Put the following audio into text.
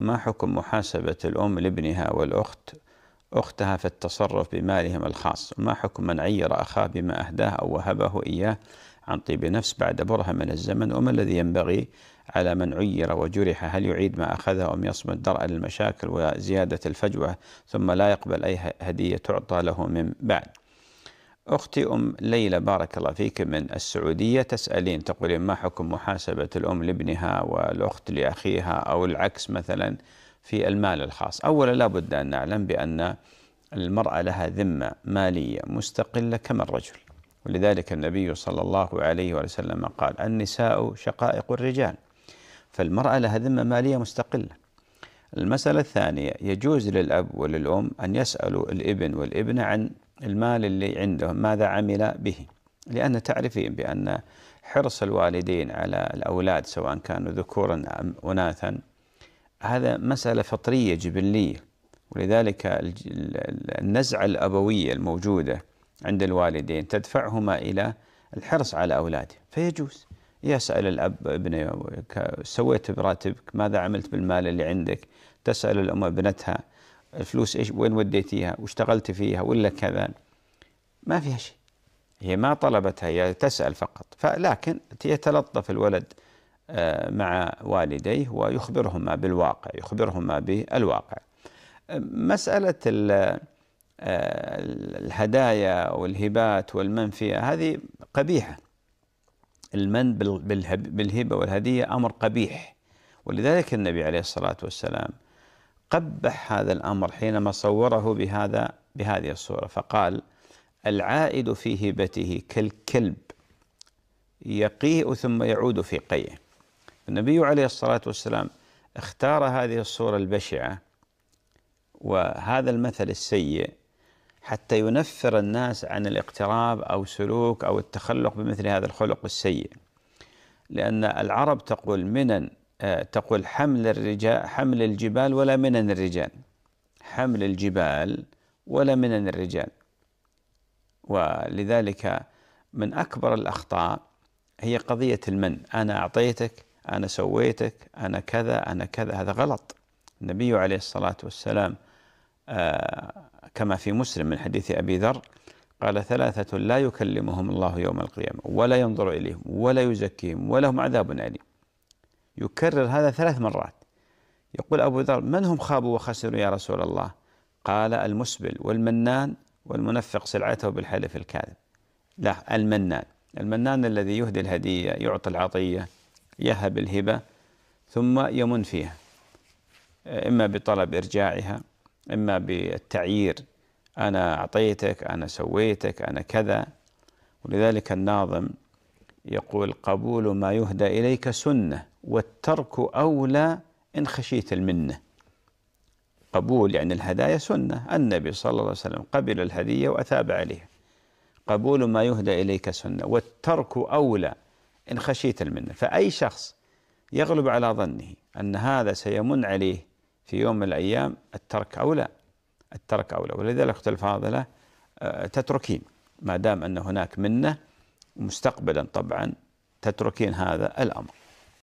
ما حكم محاسبة الأم لابنها والأخت أختها في التصرف بمالهم الخاص وما حكم من عير أخاه بما أهداه أو وهبه إياه عن طيب نفس بعد برهة من الزمن وما الذي ينبغي على من عير وجرح هل يعيد ما أخذه أم يصمد درءا للمشاكل وزيادة الفجوة ثم لا يقبل أي هدية تعطى له من بعد أختي أم ليلى بارك الله فيك من السعودية تسألين تقولين ما حكم محاسبة الأم لابنها والأخت لأخيها أو العكس مثلا في المال الخاص أولا لابد أن نعلم بأن المرأة لها ذمة مالية مستقلة كما الرجل ولذلك النبي صلى الله عليه وسلم قال النساء شقائق الرجال فالمرأة لها ذمة مالية مستقلة المسألة الثانية يجوز للأب وللأم أن يسألوا الابن والابنة عن المال اللي عنده ماذا عمل به لأن تعرفين بأن حرص الوالدين على الأولاد سواء كانوا ذكورا أم أناثا هذا مسألة فطرية جبلية ولذلك النزعة الأبوية الموجودة عند الوالدين تدفعهما إلى الحرص على أولاده فيجوز يسأل الأب ابنه سويت براتبك ماذا عملت بالمال اللي عندك تسأل الأم ابنتها الفلوس ايش وين وديتيها واشتغلت فيها ولا كذا ما فيها شيء هي ما طلبتها هي تسأل فقط فلكن يتلطف الولد آه، مع والديه ويخبرهما بالواقع يخبرهما بالواقع مسألة آه، الهدايا والهبات والمنفية هذه قبيحة المن بالهبة والهدية أمر قبيح ولذلك النبي عليه الصلاة والسلام قبح هذا الأمر حينما صوره بهذا بهذه الصورة فقال العائد في هبته كالكلب يقيء ثم يعود في قيه النبي عليه الصلاة والسلام اختار هذه الصورة البشعة وهذا المثل السيء حتى ينفر الناس عن الاقتراب أو سلوك أو التخلق بمثل هذا الخلق السيء لأن العرب تقول منن آه، تقول حمل الرجال حمل الجبال ولا منن الرجال حمل الجبال ولا منن الرجال ولذلك من أكبر الأخطاء هي قضية المن أنا أعطيتك أنا سويتك أنا كذا أنا كذا هذا غلط النبي عليه الصلاة والسلام آه، كما في مسلم من حديث أبي ذر قال ثلاثة لا يكلمهم الله يوم القيامة ولا ينظر إليهم ولا يزكيهم ولهم عذاب أليم يكرر هذا ثلاث مرات يقول أبو ذر من هم خابوا وخسروا يا رسول الله قال المسبل والمنان والمنفق سلعته بالحلف الكاذب لا المنان المنان الذي يهدي الهدية يعطي العطية يهب الهبة ثم يمن فيها إما بطلب إرجاعها إما بالتعيير أنا أعطيتك أنا سويتك أنا كذا ولذلك الناظم يقول قبول ما يهدى إليك سنة والترك أولى إن خشيت المنة قبول يعني الهدايا سنة النبي صلى الله عليه وسلم قبل الهدية وأثاب عليها قبول ما يهدى إليك سنة والترك أولى إن خشيت المنة فأي شخص يغلب على ظنه أن هذا سيمن عليه في يوم من الأيام الترك أولى الترك أولى ولذلك أخت الفاضلة آه، تتركين ما دام أن هناك منة مستقبلا طبعا تتركين هذا الأمر